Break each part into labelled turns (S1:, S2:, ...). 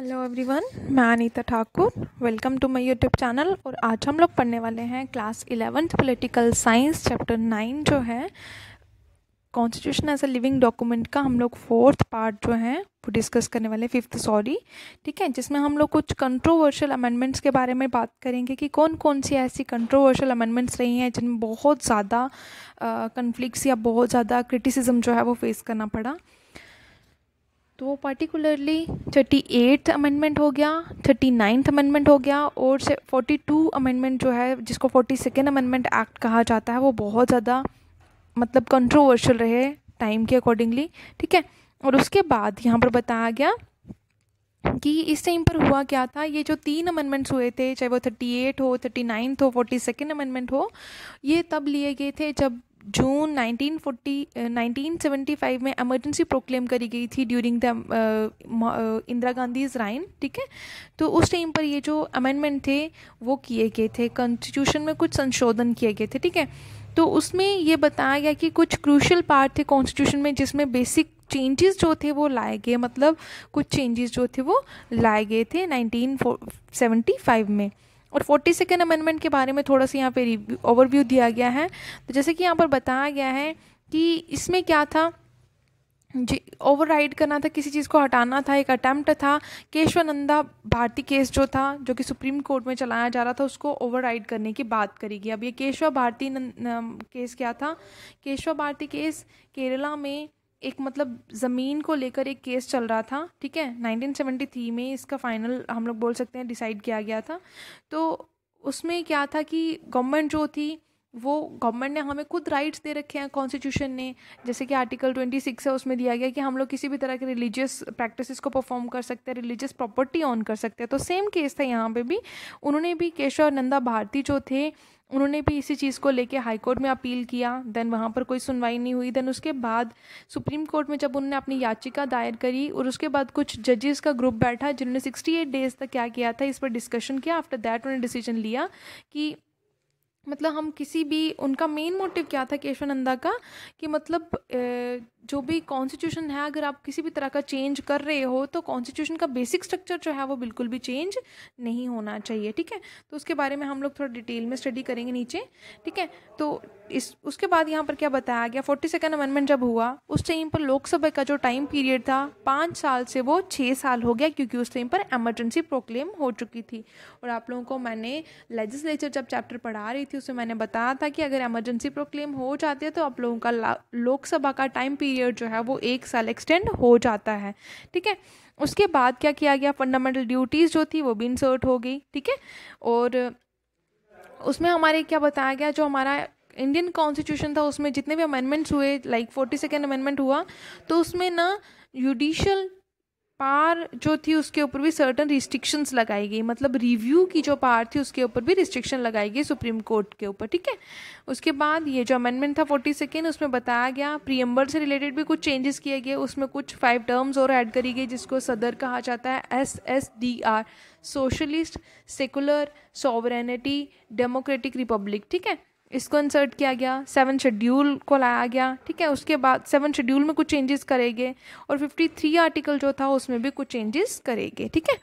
S1: Hello everyone मैं Anita Thakur welcome to my YouTube channel और आज हम लोग पढ़ने वाले हैं class eleventh political science chapter nine जो है constitution as a living document का हम लोग फोर्थ पार्ट जो है वो डिस्कस करने वाले फिफ्थ सॉरी ठीक है जिसमें हम लोग कुछ कंट्रोवर्शियल अमेंडमेंट्स के बारे में बात करेंगे कि कौन कौन सी ऐसी कंट्रोवर्शियल अमेंडमेंट्स रही हैं जिनमें बहुत ज़्यादा कन्फ्लिक्स या बहुत ज़्यादा क्रिटिसिज्म जो है वो फेस करना पड़ा तो वो पार्टिकुलरली थर्टी एट्थ अमेंडमेंट हो गया थर्टी नाइन्थ अमेंडमेंट हो गया और फोर्टी टू अमेंडमेंट जो है जिसको फोर्टी सेकेंड अमेंडमेंट एक्ट कहा जाता है वो बहुत ज़्यादा मतलब कंट्रोवर्शियल रहे टाइम के अकॉर्डिंगली ठीक है और उसके बाद यहाँ पर बताया गया कि इस टाइम पर हुआ क्या था ये जो तीन अमेंडमेंट्स हुए थे चाहे वो थर्टी एट हो थर्टी नाइन्थ हो फोर्टी सेकेंड अमेंडमेंट हो ये तब लिए गए थे जब जून 1940 1975 में एमरजेंसी प्रोक्लेम करी गई थी during the Indira is reign ठीक है तो उस टाइम पर ये जो अमेंडमेंट थे वो किए गए थे कॉन्स्टिट्यूशन में कुछ संशोधन किए गए थे ठीक है तो उसमें ये बताया गया कि कुछ क्रूशल पार्ट थे कॉन्स्टिट्यूशन में जिसमें बेसिक चेंजेस जो थे वो लाए गए मतलब कुछ चेंजेस जो थे वो लाए गए थे नाइनटीन में और फोर्टी सेकेंड अमेंडमेंट के बारे में थोड़ा सा यहाँ पे ओवरव्यू दिया गया है तो जैसे कि यहाँ पर बताया गया है कि इसमें क्या था जी ओवर करना था किसी चीज़ को हटाना था एक अटैम्प्ट था केशवानंदा भारती केस जो था जो कि सुप्रीम कोर्ट में चलाया जा रहा था उसको ओवर करने की बात करी गई अब ये केशवा भारती केस क्या था केशवा भारती केस केरला में एक मतलब ज़मीन को लेकर एक केस चल रहा था ठीक है 1973 में इसका फाइनल हम लोग बोल सकते हैं डिसाइड किया गया था तो उसमें क्या था कि गवर्नमेंट जो थी वो गवर्नमेंट ने हमें खुद राइट्स दे रखे हैं कॉन्स्टिट्यूशन ने जैसे कि आर्टिकल ट्वेंटी सिक्स है उसमें दिया गया कि हम लोग किसी भी तरह के रिलीजियस प्रैक्टिसेस को परफॉर्म कर सकते हैं रिलीजियस प्रॉपर्टी ऑन कर सकते हैं तो सेम केस था यहाँ पे भी उन्होंने भी केशव नंदा भारती जो थे उन्होंने भी इसी चीज़ को लेके हाई कोर्ट में अपील किया देन वहाँ पर कोई सुनवाई नहीं हुई देन उसके बाद सुप्रीम कोर्ट में जब उन्होंने अपनी याचिका दायर करी और उसके बाद कुछ जजेस का ग्रुप बैठा जिन्होंने सिक्सटी एट डेज़ तक क्या किया था इस पर डिस्कशन किया आफ्टर दैट उन्होंने डिसीजन लिया कि मतलब हम किसी भी उनका मेन मोटिव क्या था केशवानंदा का कि मतलब जो भी कॉन्स्टिट्यूशन है अगर आप किसी भी तरह का चेंज कर रहे हो तो कॉन्स्टिट्यूशन का बेसिक स्ट्रक्चर जो है वो बिल्कुल भी चेंज नहीं होना चाहिए ठीक है तो उसके बारे में हम लोग थोड़ा डिटेल में स्टडी करेंगे नीचे ठीक है तो इस उसके बाद यहाँ पर क्या बताया गया फोर्टी सेकेंड अमेंडमेंट जब हुआ उस टाइम पर लोकसभा का जो टाइम पीरियड था पाँच साल से वो छः साल हो गया क्योंकि उस टाइम पर एमरजेंसी प्रोक्लेम हो चुकी थी और आप लोगों को मैंने लेजिस्लेचर जब चैप्टर पढ़ा रही थी उसमें मैंने बताया था कि अगर एमरजेंसी प्रोक्लेम हो जाती है तो आप लोगों का लोकसभा का टाइम पीरियड जो है वो एक साल एक्सटेंड हो जाता है ठीक है उसके बाद क्या किया गया फंडामेंटल ड्यूटीज़ जो थी वो भी इंसर्ट हो गई ठीक है और उसमें हमारे क्या बताया गया जो हमारा इंडियन कॉन्स्टिट्यूशन था उसमें जितने भी अमेंडमेंट्स हुए लाइक फोर्टी सेकेंड अमेंडमेंट हुआ तो उसमें ना जुडिशल पार जो थी उसके ऊपर भी सर्टन रिस्ट्रिक्शंस लगाई गई मतलब रिव्यू की जो पार थी उसके ऊपर भी रिस्ट्रिक्शन लगाई गई सुप्रीम कोर्ट के ऊपर ठीक है उसके बाद ये जो अमेंडमेंट था फोर्टी सेकेंड उसमें बताया गया प्रियम्बर से रिलेटेड भी कुछ चेंजेस किए गए उसमें कुछ फाइव टर्म्स और ऐड करी गई जिसको सदर कहा जाता है S S D R socialist secular sovereignty democratic republic ठीक है इसको इंसर्ट किया गया सेवन शेड्यूल को लाया गया ठीक है उसके बाद सेवन शेड्यूल में कुछ चेंजेस करेंगे और फिफ्टी थ्री आर्टिकल जो था उसमें भी कुछ चेंजेस करेंगे ठीक है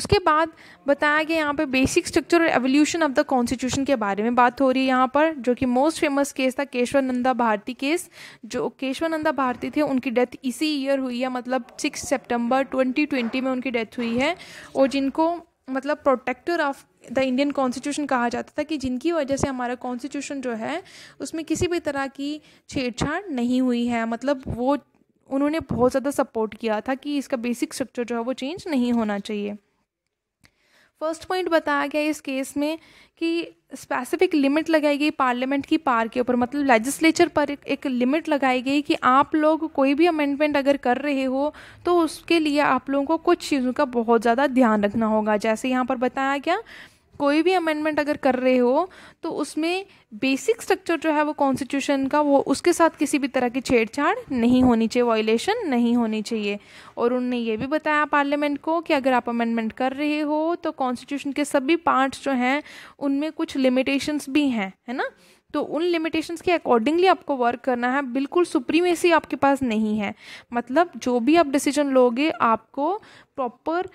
S1: उसके बाद बताया गया यहाँ पे बेसिक स्ट्रक्चर और एवोल्यूशन ऑफ द कॉन्स्टिट्यूशन के बारे में बात हो रही है यहाँ पर जो कि मोस्ट फेमस केस था केशवानंदा भारती केस जो केशवानंदा भारती थे उनकी डेथ इसी ईयर हुई है मतलब सिक्स सेप्टेम्बर ट्वेंटी में उनकी डेथ हुई है और जिनको मतलब protector of the Indian constitution कहा जाता था कि जिनकी वजह से हमारा कॉन्स्टिट्यूशन जो है उसमें किसी भी तरह की छेड़छाड़ नहीं हुई है मतलब वो उन्होंने बहुत ज़्यादा सपोर्ट किया था कि इसका बेसिक स्ट्रक्चर जो है वो चेंज नहीं होना चाहिए फर्स्ट पॉइंट बताया गया इस केस में कि स्पेसिफिक लिमिट लगाई गई पार्लियामेंट की पार के ऊपर मतलब लेजिस्लेचर पर एक, एक लिमिट लगाई गई कि आप लोग कोई भी अमेंडमेंट अगर कर रहे हो तो उसके लिए आप लोगों को कुछ चीज़ों का बहुत ज़्यादा ध्यान रखना होगा जैसे यहाँ पर बताया गया कोई भी अमेंडमेंट अगर कर रहे हो तो उसमें बेसिक स्ट्रक्चर जो है वो कॉन्स्टिट्यूशन का वो उसके साथ किसी भी तरह की छेड़छाड़ नहीं होनी चाहिए वॉयलेशन नहीं होनी चाहिए और उनने ये भी बताया पार्लियामेंट को कि अगर आप अमेंडमेंट कर रहे हो तो कॉन्स्टिट्यूशन के सभी पार्ट्स जो हैं उनमें कुछ लिमिटेशंस भी हैं है ना तो उन लिमिटेशंस के अकॉर्डिंगली आपको वर्क करना है बिल्कुल सुप्रीमेसी आपके पास नहीं है मतलब जो भी आप डिसीजन लोगे आपको प्रॉपर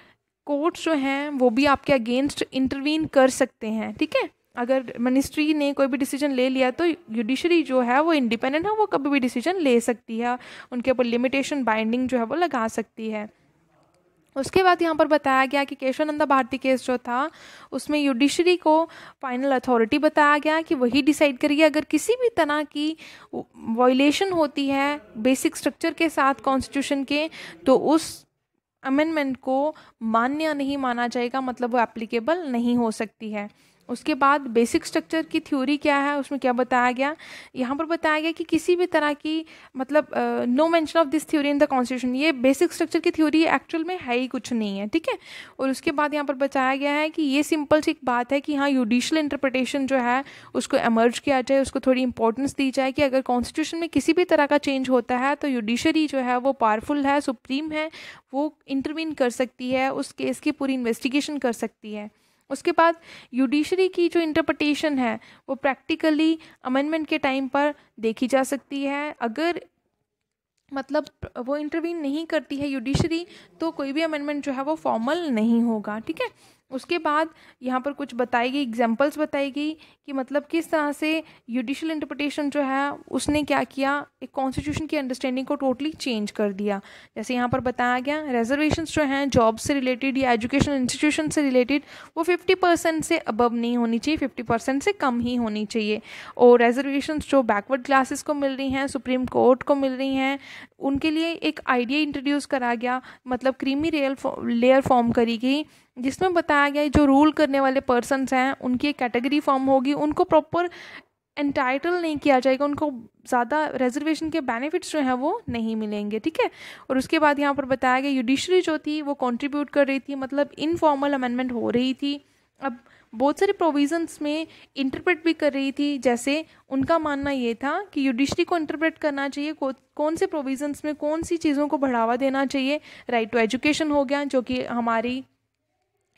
S1: कोर्ट्स जो हैं वो भी आपके अगेंस्ट इंटरवीन कर सकते हैं ठीक है अगर मिनिस्ट्री ने कोई भी डिसीजन ले लिया तो जुडिशरी जो है वो इंडिपेंडेंट है वो कभी भी डिसीजन ले सकती है उनके ऊपर लिमिटेशन बाइंडिंग जो है वो लगा सकती है उसके बाद यहाँ पर बताया गया कि केशवानंदा भारती केस जो था उसमें जुडिशरी को फाइनल अथॉरिटी बताया गया कि वही डिसाइड करिए अगर किसी भी तरह की वॉयलेशन होती है बेसिक स्ट्रक्चर के साथ कॉन्स्टिट्यूशन के तो उस अमेंडमेंट को मान्य नहीं माना जाएगा मतलब वो एप्लीकेबल नहीं हो सकती है उसके बाद बेसिक स्ट्रक्चर की थ्योरी क्या है उसमें क्या बताया गया यहाँ पर बताया गया कि किसी भी तरह की मतलब no mention of this theory in the constitution ये बेसिक स्ट्रक्चर की थ्योरी एक्चुअल में है ही कुछ नहीं है ठीक है और उसके बाद यहाँ पर बताया गया है कि ये सिंपल सी एक बात है कि हाँ जुडिशल इंटरप्रटेशन जो है उसको एमर्ज किया जाए उसको थोड़ी इंपॉर्टेंस दी जाए कि अगर कॉन्स्टिट्यूशन में किसी भी तरह का चेंज होता है तो जुडिशरी जो है वो पावरफुल है सुप्रीम है वो इंटरवीन कर सकती है उस केस की पूरी इन्वेस्टिगेशन कर सकती है उसके बाद जुडिशरी की जो इंटरप्रटेशन है वो प्रैक्टिकली अमेंडमेंट के टाइम पर देखी जा सकती है अगर मतलब वो इंटरवीन नहीं करती है जुडिशरी तो कोई भी अमेंडमेंट जो है वो फॉर्मल नहीं होगा ठीक है उसके बाद यहाँ पर कुछ बताई गई एग्जाम्पल्स बताई गई कि मतलब किस तरह से जुडिशल इंटरप्रटेशन जो है उसने क्या किया एक कॉन्स्टिट्यूशन की अंडरस्टैंडिंग को टोटली चेंज कर दिया जैसे यहाँ पर बताया गया रिजर्वेशन जो हैं जॉब से रिलेटेड या एजुकेशन इंस्टीट्यूशन से रिलेटेड वो फिफ्टी परसेंट से अबव नहीं होनी चाहिए फिफ्टी परसेंट से कम ही होनी चाहिए और रिजर्वेशन जो बैकवर्ड क्लासेस को मिल रही हैं सुप्रीम कोर्ट को मिल रही हैं उनके लिए एक आइडिया इंट्रोड्यूस करा गया मतलब क्रीमी रेयर लेयर फॉर्म करी गई जिसमें बताया गया है जो रूल करने वाले पर्सनस हैं उनकी एक कैटेगरी फॉर्म होगी उनको प्रॉपर एंटाइटल नहीं किया जाएगा उनको ज़्यादा रिजर्वेशन के बेनिफिट्स जो हैं वो नहीं मिलेंगे ठीक है और उसके बाद यहाँ पर बताया गया जुडिशरी जो थी वो कंट्रीब्यूट कर रही थी मतलब इनफॉर्मल अमेंडमेंट हो रही थी अब बहुत सारे प्रोविजंस में इंटरप्रेट भी कर रही थी जैसे उनका मानना ये था कि जुडिशरी को इंटरप्रेट करना चाहिए कौन से प्रोविजंस में कौन सी चीज़ों को बढ़ावा देना चाहिए राइट टू एजुकेशन हो गया जो कि हमारी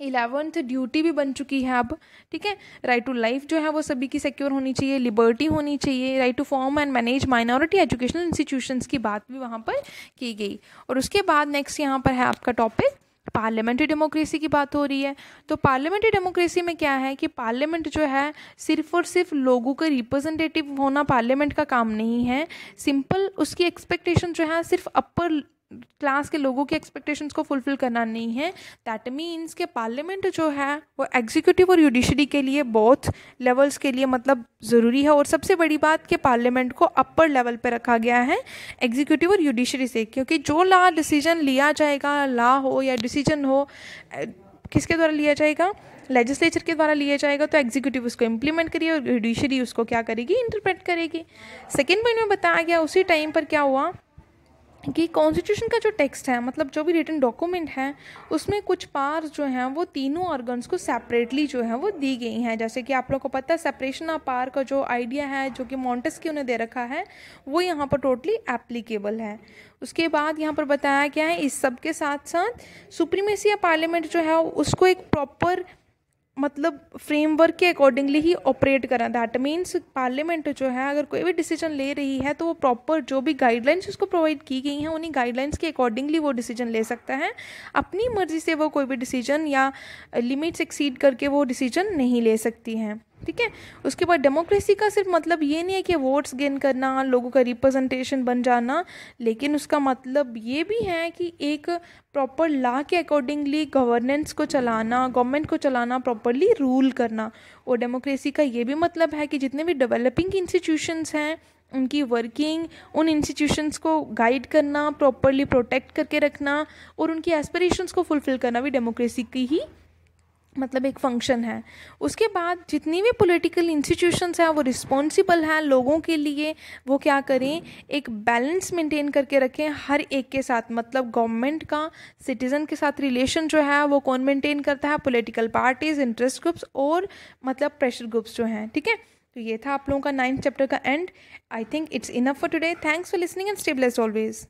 S1: इलेवंथ तो ड्यूटी भी बन चुकी है अब ठीक है राइट टू लाइफ जो है वो सभी की सिक्योर होनी चाहिए लिबर्टी होनी चाहिए right to form and manage minority educational institutions की बात भी वहाँ पर की गई और उसके बाद नेक्स्ट यहाँ पर है आपका टॉपिक पार्लियामेंट्री डेमोक्रेसी की बात हो रही है तो पार्लियामेंट्री डेमोक्रेसी में क्या है कि पार्लियामेंट जो है सिर्फ और सिर्फ लोगों का रिप्रेजेंटेटिव होना पार्लियामेंट का काम नहीं है सिंपल उसकी एक्सपेक्टेशन जो है सिर्फ अपर क्लास के लोगों की एक्सपेक्टेशंस को फुलफिल करना नहीं है दैट मीन्स के पार्लियामेंट जो है वो एग्जीक्यूटिव और जुडिशरी के लिए बहुत लेवल्स के लिए मतलब ज़रूरी है और सबसे बड़ी बात कि पार्लियामेंट को अपर लेवल पर रखा गया है एग्जीक्यूटिव और जुडिशरी से क्योंकि जो ला डिसीजन लिया जाएगा ला हो या डिसीजन हो किसके द्वारा लिया जाएगा लेजिस्लेचर के द्वारा लिया जाएगा तो एग्जीक्यूटिव उसको इम्प्लीमेंट करिए और जुडिशरी उसको क्या करेगी इंटरप्रेट करेगी सेकेंड पॉइंट में बताया गया उसी टाइम पर क्या हुआ कि कॉन्स्टिट्यूशन का जो टेक्स्ट है मतलब जो भी रिटर्न डॉक्यूमेंट है उसमें कुछ पार्स जो हैं वो तीनों ऑर्गन्स को सेपरेटली जो है वो दी गई हैं जैसे कि आप लोग को पता है सेपरेशन ऑफ पार का जो आइडिया है जो कि मॉन्टेस्क्यू ने दे रखा है वो यहाँ पर टोटली एप्लीकेबल है उसके बाद यहाँ पर बताया गया है इस सब के साथ साथ सुप्रीमेसी या पार्लियामेंट जो है उसको एक प्रॉपर मतलब फ्रेमवर्क के अकॉर्डिंगली ही ऑपरेट करें दैट मीन्स पार्लियामेंट जो है अगर कोई भी डिसीजन ले रही है तो वो प्रॉपर जो भी गाइडलाइंस उसको प्रोवाइड की गई हैं उन्हीं गाइडलाइंस के अकॉर्डिंगली वो डिसीजन ले सकता है अपनी मर्जी से वो कोई भी डिसीजन या लिमिट्स एक्सीड करके वो डिसीजन नहीं ले सकती हैं ठीक है उसके बाद डेमोक्रेसी का सिर्फ मतलब ये नहीं है कि वोट्स गेन करना लोगों का रिप्रेजेंटेशन बन जाना लेकिन उसका मतलब ये भी है कि एक प्रॉपर लॉ के अकॉर्डिंगली गवर्नेंस को चलाना गवर्नमेंट को चलाना प्रॉपरली रूल करना और डेमोक्रेसी का ये भी मतलब है कि जितने भी डेवलपिंग इंस्टीट्यूशंस हैं उनकी वर्किंग उन इंस्टीट्यूशंस को गाइड करना प्रॉपरली प्रोटेक्ट करके रखना और उनकी एस्पिरेशंस को फुलफ़िल करना भी डेमोक्रेसी की ही मतलब एक फंक्शन है उसके बाद जितनी भी पॉलिटिकल इंस्टीट्यूशंस हैं वो रिस्पॉन्सिबल हैं लोगों के लिए वो क्या करें एक बैलेंस मेंटेन करके रखें हर एक के साथ मतलब गवर्नमेंट का सिटीज़न के साथ रिलेशन जो है वो कौन मेंटेन करता है पॉलिटिकल पार्टीज़ इंटरेस्ट ग्रुप्स और मतलब प्रेशर ग्रुप्स जो हैं ठीक है थीके? तो ये था आप लोगों का नाइन्थ चैप्टर का end I think it's enough for today thanks for listening and stay blessed always